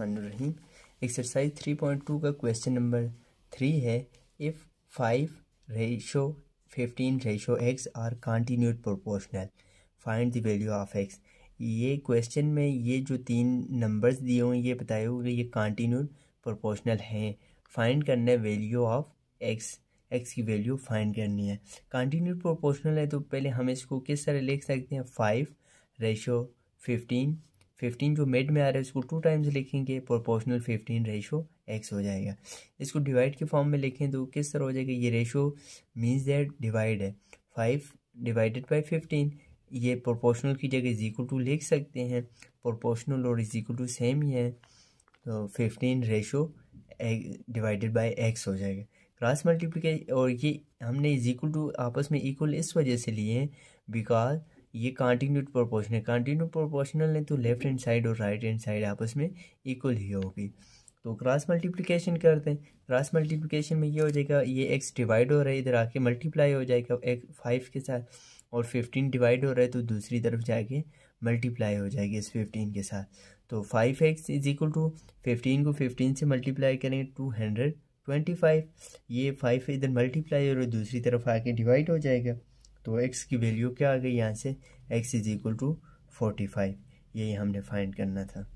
रहीम exercise three point two का question number three है if five ratio fifteen ratio X are continued proportional find the value of X ये question में ये जो तीन numbers दिए हुए ये बताए हुए ये कॉन्टीन्यूड प्रोपोर्शनल हैं फाइंड करना है वैल्यू ऑफ एक्स एक्स की वैल्यू फाइंड करनी है कॉन्टीन्यूड प्रोपोर्शनल है तो पहले हम इसको किस तरह लिख सकते हैं फाइव रेशो फिफ्टीन फिफ्टीन जो मिड में आ रहा है उसको टू टाइम्स लिखेंगे प्रोपोर्शनल फिफ्टीन रेशो एक्स हो जाएगा इसको डिवाइड के फॉर्म में लिखें तो किस तरह हो जाएगा ये रेशो मीन्स दैट डिवाइड है फाइव डिवाइडेड बाई फिफ्टीन ये प्रोपोर्शनल की जगह इजिकल टू लिख सकते हैं प्रोपोर्शनल और जीको टू सेम ही है तो fifteen ratio divided by X हो जाएगा क्रॉस मल्टीप्लीकेशन और ये हमने इक्वल टू आपस में इक्वल इस वजह से लिए हैं बिकॉज ये कॉन्टीन्यूट प्रोपोर्शनल कॉन्टीन्यूट प्रोपोर्शनल है तो लेफ्ट हैंड साइड और राइट हैंड साइड आपस में इक्वल ही होगी तो क्रॉस मल्टीप्लिकेशन करते हैं क्रॉस मल्टीप्लिकेशन में ये हो जाएगा ये एक्स डिवाइड हो रहा है इधर आके मल्टीप्लाई हो जाएगा एक फाइव के साथ और फिफ्टीन डिवाइड हो रहा है तो दूसरी तरफ जाके मल्टीप्लाई हो जाएगी इस फिफ्टीन के साथ तो five X is equal to fifteen को फिफ्टीन से मल्टीप्लाई करें टू हंड्रेड ट्वेंटी फाइव ये फाइव इधर मल्टीप्लाई हो रहा है दूसरी तरफ आके डिवाइड हो जाएगा तो एक्स की वैल्यू क्या आ गई यहाँ से X is equal to forty five यही हमने फाइंड करना था